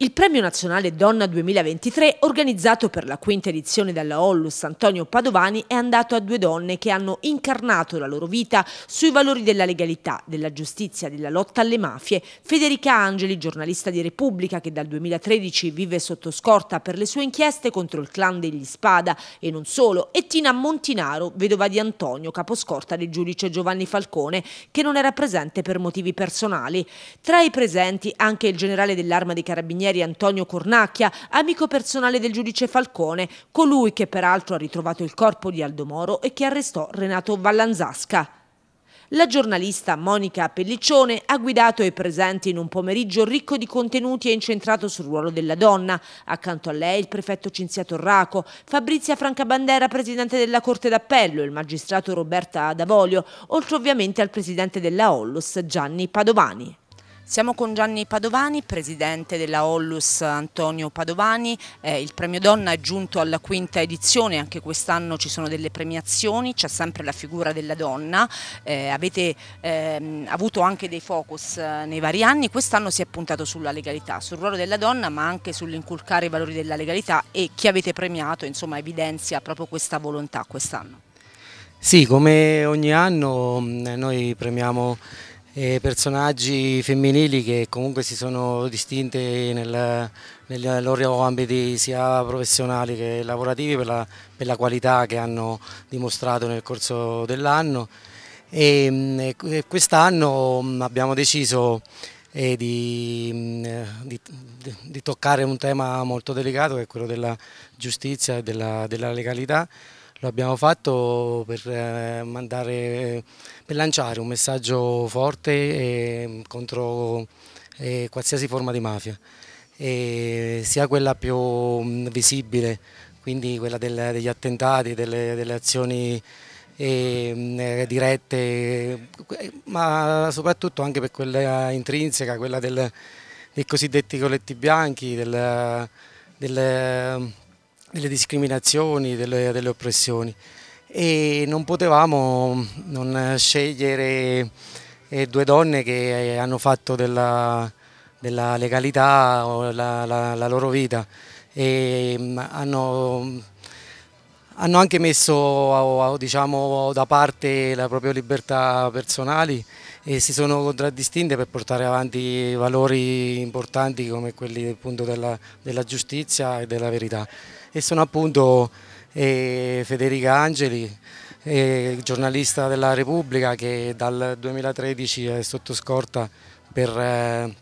Il Premio Nazionale Donna 2023, organizzato per la quinta edizione dalla Ollus Antonio Padovani, è andato a due donne che hanno incarnato la loro vita sui valori della legalità, della giustizia, della lotta alle mafie. Federica Angeli, giornalista di Repubblica che dal 2013 vive sotto scorta per le sue inchieste contro il clan degli Spada e non solo, e Tina Montinaro, vedova di Antonio, caposcorta del giudice Giovanni Falcone, che non era presente per motivi personali. Tra i presenti anche il generale dell'arma dei carabinieri carabinieri Antonio Cornacchia, amico personale del giudice Falcone, colui che peraltro ha ritrovato il corpo di Aldo Moro e che arrestò Renato Vallanzasca. La giornalista Monica Pelliccione ha guidato i presenti in un pomeriggio ricco di contenuti e incentrato sul ruolo della donna. Accanto a lei il prefetto Cinzia Torraco, Fabrizia Francabandera, presidente della Corte d'Appello, il magistrato Roberta Davolio, oltre ovviamente al presidente della Ollus Gianni Padovani. Siamo con Gianni Padovani, presidente della Ollus Antonio Padovani, eh, il premio donna è giunto alla quinta edizione, anche quest'anno ci sono delle premiazioni, c'è sempre la figura della donna, eh, avete ehm, avuto anche dei focus eh, nei vari anni, quest'anno si è puntato sulla legalità, sul ruolo della donna ma anche sull'inculcare i valori della legalità e chi avete premiato insomma, evidenzia proprio questa volontà quest'anno. Sì, come ogni anno mm, noi premiamo e personaggi femminili che comunque si sono distinte nel, nel loro ambiti sia professionali che lavorativi per la, per la qualità che hanno dimostrato nel corso dell'anno e quest'anno abbiamo deciso eh, di, di, di, toccare un tema molto delicato che è quello della giustizia e della, della legalità lo abbiamo fatto per, eh, mandare, per lanciare un messaggio forte ehm, contro eh, qualsiasi forma di mafia, sia quella più mm, visibile, quindi quella degli attentati, delle, delle azioni e, ehm, eh, dirette, ma soprattutto anche per quella intrinseca, quella del, dei cosiddetti colletti bianchi, del, del delle discriminazioni, delle, delle oppressioni e non potevamo non scegliere eh, due donne che eh, hanno fatto della, della legalità la, la, la, loro vita e mm, hanno, hanno anche messo diciamo, da parte le proprie libertà personali e si sono contraddistinte per portare avanti valori importanti come quelli appunto, della, della giustizia e della verità e sono appunto eh, Federica Angeli, eh, giornalista della Repubblica che dal 2013 è sotto scorta per, eh,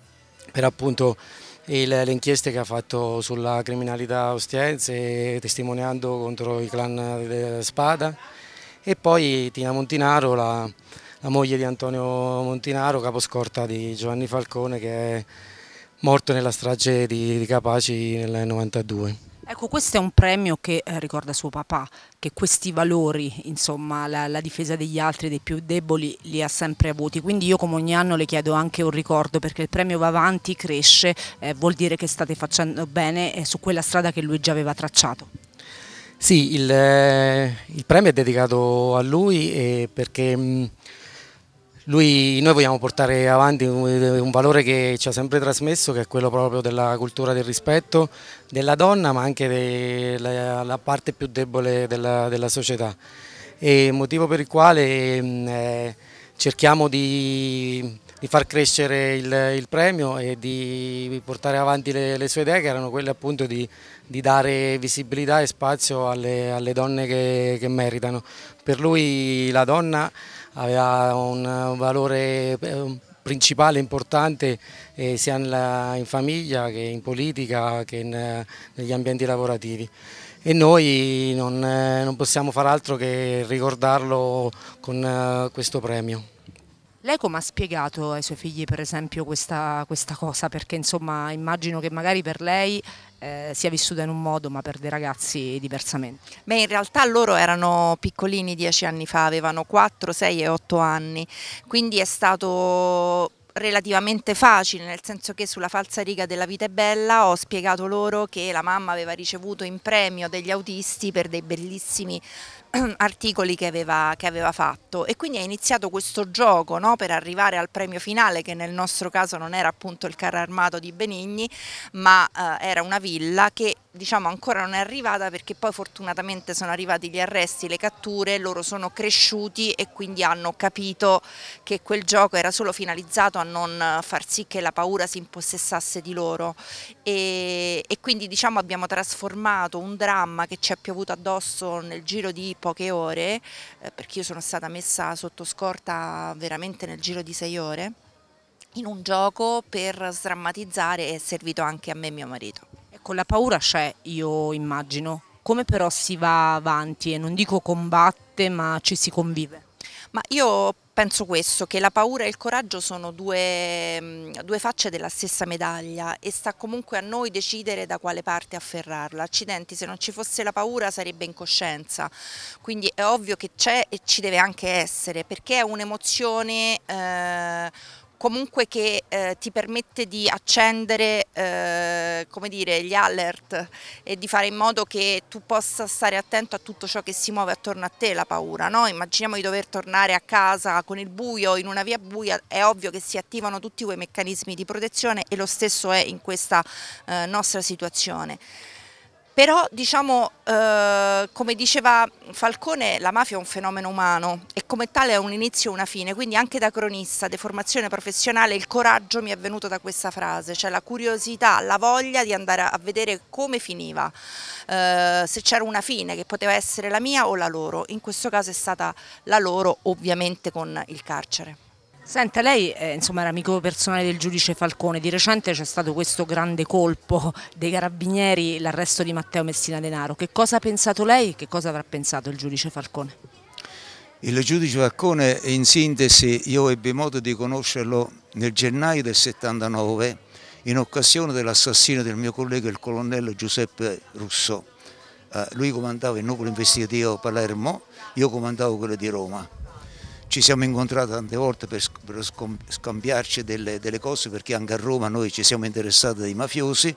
per appunto il, le inchieste che ha fatto sulla criminalità ostiense testimoniando contro i clan della Spada e poi Tina Montinaro, la, la moglie di Antonio Montinaro, caposcorta di Giovanni Falcone che è morto nella strage di, di Capaci nel 92. Ecco, questo è un premio che eh, ricorda suo papà, che questi valori, insomma, la, la, difesa degli altri, dei più deboli, li ha sempre avuti. Quindi io come ogni anno le chiedo anche un ricordo, perché il premio va avanti, cresce, eh, vuol dire che state facendo bene eh, su quella strada che lui già aveva tracciato. Sì, il, eh, il premio è dedicato a lui eh, perché... Mh, mm, lui, noi vogliamo portare avanti un, valore che ci ha sempre trasmesso, che è quello proprio della cultura del rispetto della donna, ma anche della parte più debole della, della società. E motivo per il quale eh, cerchiamo di di far crescere il, il, premio e di portare avanti le, le, sue idee che erano quelle appunto di, di dare visibilità e spazio alle, alle donne che, che, meritano. Per lui la donna aveva un valore principale, importante eh, sia in famiglia che in politica che in, negli ambienti lavorativi e noi non, eh, non possiamo far altro che ricordarlo con eh, questo premio. Lei come ha spiegato ai suoi figli per esempio questa, questa cosa? Perché insomma immagino che magari per lei eh, sia vissuta in un modo ma per dei ragazzi diversamente. Beh in realtà loro erano piccolini dieci anni fa, avevano 4, 6 e 8 anni, quindi è stato relativamente facile, nel senso che sulla falsa riga della vita è bella ho spiegato loro che la mamma aveva ricevuto in premio degli autisti per dei bellissimi articoli che aveva, che aveva, fatto e quindi è iniziato questo gioco no, per arrivare al premio finale che nel nostro caso non era appunto il carro armato di Benigni ma eh, era una villa che diciamo ancora non è arrivata perché poi fortunatamente sono arrivati gli arresti, le catture, loro sono cresciuti e quindi hanno capito che quel gioco era solo finalizzato a non far sì che la paura si impossessasse di loro e, e quindi diciamo abbiamo trasformato un dramma che ci è piovuto addosso nel giro di poche ore, eh, perché io sono stata messa sotto scorta veramente nel giro di sei ore, in un gioco per sdrammatizzare e è servito anche a me e mio marito. Ecco, la paura c'è, io immagino. Come però si va avanti e non dico combatte, ma ci si convive? Ma io penso questo, che la paura e il coraggio sono due, mm, due, facce della stessa medaglia e sta comunque a noi decidere da quale parte afferrarla. Accidenti, se non ci fosse la paura sarebbe incoscienza, quindi è ovvio che c'è e ci deve anche essere, perché è un'emozione... Eh, comunque che eh, ti permette di accendere eh, dire, gli alert e di fare in modo che tu possa stare attento a tutto ciò che si muove attorno a te, la paura. No? Immaginiamo di dover tornare a casa con il buio, in una via buia, è ovvio che si attivano tutti quei meccanismi di protezione e lo stesso è in questa eh, nostra situazione però diciamo, eh, come diceva Falcone, la mafia è un fenomeno umano e come tale ha un inizio e una fine, quindi anche da cronista deformazione professionale il coraggio mi è venuto da questa frase, cioè la curiosità, la voglia di andare a vedere come finiva, eh, se c'era una fine che poteva essere la mia o la loro, in questo caso è stata la loro ovviamente con il carcere. Senta, lei eh, insomma, era amico personale del giudice Falcone, di recente c'è stato questo grande colpo dei carabinieri, l'arresto di Matteo Messina Denaro, che cosa ha pensato lei e che cosa avrà pensato il giudice Falcone? Il giudice Falcone in sintesi io ebbi modo di conoscerlo nel gennaio del 79 in occasione dell'assassinio del mio collega il colonnello Giuseppe Russo, eh, lui comandava il nucleo investigativo Palermo, io comandavo quello di Roma ci siamo incontrati tante volte per, scambiarci delle, delle cose perché anche a Roma noi ci siamo interessati dei mafiosi.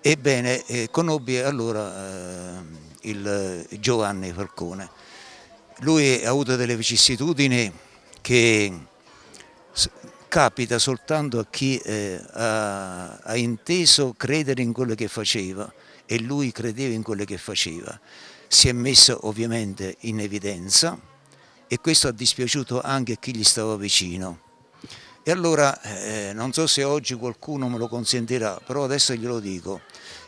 Ebbene, eh, conobbi allora eh, il eh, Giovanni Falcone. Lui ha avuto delle vicissitudini che capita soltanto a chi eh, ha, ha, inteso credere in quello che faceva e lui credeva in quello che faceva. Si è messo ovviamente in evidenza e questo ha dispiaciuto anche chi gli stava vicino. E allora, eh, non so se oggi qualcuno me lo consentirà, però adesso glielo dico.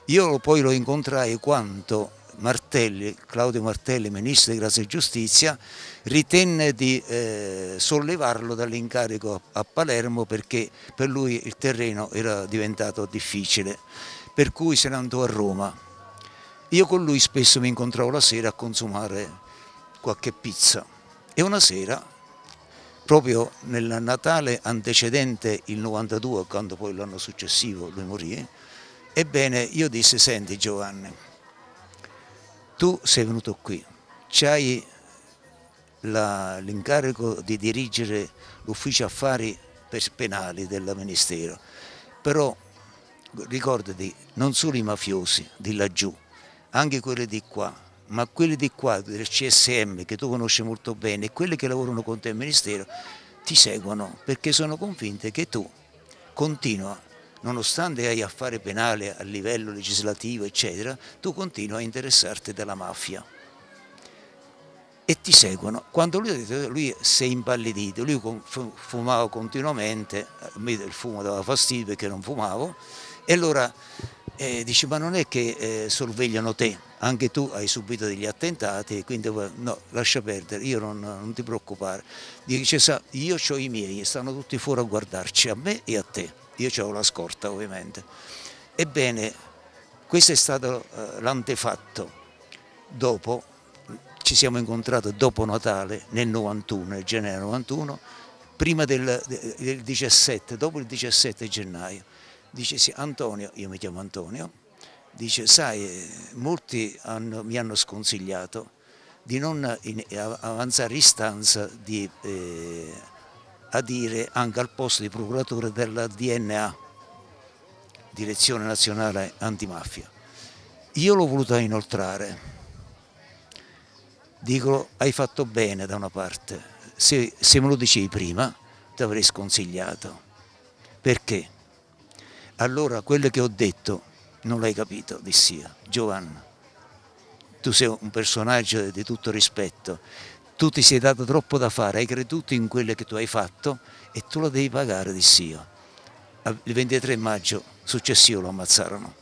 Io poi lo incontrai quando Martelli, Claudio Martelli, Ministro di Grazia e Giustizia, ritenne di eh, sollevarlo dall'incarico a Palermo perché per lui il terreno era diventato difficile, per cui se ne andò a Roma. Io con lui spesso mi incontravo la sera a consumare qualche pizza. E una sera, proprio nel Natale antecedente il 92, quando poi l'anno successivo lui morì, ebbene io disse, senti Giovanni, tu sei venuto qui, c'hai l'incarico di dirigere l'ufficio affari penali del Ministero, però ricordati non solo i mafiosi di laggiù, anche quelli di qua, ma quelli di qua, del CSM, che tu conosci molto bene, e quelli che lavorano con te al Ministero, ti seguono perché sono convinte che tu continua, nonostante hai affare penale a livello legislativo, eccetera, tu continua a interessarti della mafia e ti seguono. Quando lui, lui si è impallidito, lui fumava continuamente, a eh, me il fumo dava fastidio perché non fumavo, e allora e dici ma non è che eh, sorvegliano te, anche tu hai subito degli attentati, quindi no, lascia perdere, io non, non ti preoccupare. Dice sa, io ho i miei, stanno tutti fuori a guardarci, a me e a te, io ho la scorta ovviamente. Ebbene, questo è stato eh, l'antefatto, dopo ci siamo incontrati dopo Natale nel 91, nel gennaio 91, prima del, del 17, dopo il 17 gennaio dice sì, Antonio, io mi chiamo Antonio, dice sai, molti hanno, mi hanno sconsigliato di non in, avanzare istanza di, eh, a dire anche al posto di procuratore della DNA, Direzione Nazionale Antimafia. Io l'ho voluta inoltrare, dico hai fatto bene da una parte, se, se me lo dicevi prima ti avrei sconsigliato. Perché? Allora quello che ho detto non l'hai capito, dissia Giovanna. Tu sei un personaggio di tutto rispetto, tu ti sei dato troppo da fare, hai creduto in quello che tu hai fatto e tu lo devi pagare, dissia. Il 23 maggio successivo lo ammazzarono.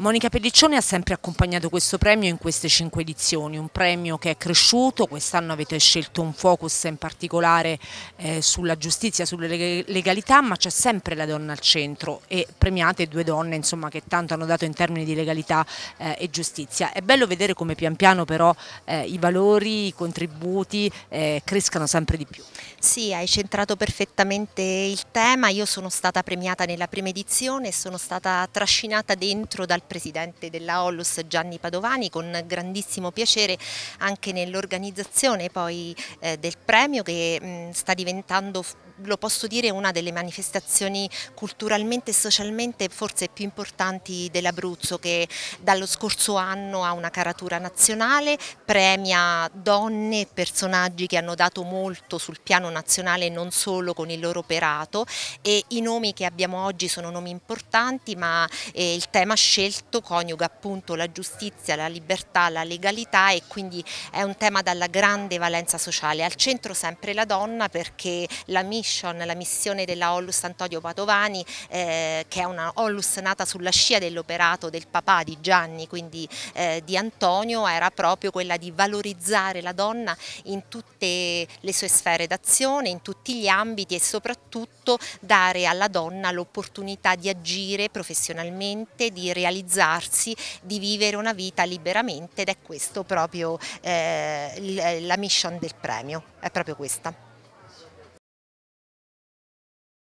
Monica Pelliccione ha sempre accompagnato questo premio in queste cinque edizioni, un premio che è cresciuto, quest'anno avete scelto un focus in particolare eh, sulla giustizia, sulla legalità, ma c'è sempre la donna al centro e premiate due donne insomma, che tanto hanno dato in termini di legalità eh, e giustizia. È bello vedere come pian piano però eh, i valori, i contributi eh, crescano sempre di più. Sì, hai centrato perfettamente il tema, io sono stata premiata nella prima edizione, sono stata trascinata dentro dal presidente della Ollus Gianni Padovani con grandissimo piacere anche nell'organizzazione poi eh, del premio che mh, mm, sta diventando lo posso dire, è una delle manifestazioni culturalmente e socialmente forse più importanti dell'Abruzzo che dallo scorso anno ha una caratura nazionale, premia donne e personaggi che hanno dato molto sul piano nazionale non solo con il loro operato e i nomi che abbiamo oggi sono nomi importanti ma eh, il tema scelto coniuga appunto la giustizia, la libertà, la legalità e quindi è un tema dalla grande valenza sociale. Al centro sempre la donna perché la mission Foundation, la missione della Ollus Antonio Padovani, eh, che è una Ollus nata sulla scia dell'operato del papà di Gianni, quindi eh, di Antonio, era proprio quella di valorizzare la donna in tutte le sue sfere d'azione, in tutti gli ambiti e soprattutto dare alla donna l'opportunità di agire professionalmente, di realizzarsi, di vivere una vita liberamente ed è questo proprio eh, la mission del premio, è proprio questa.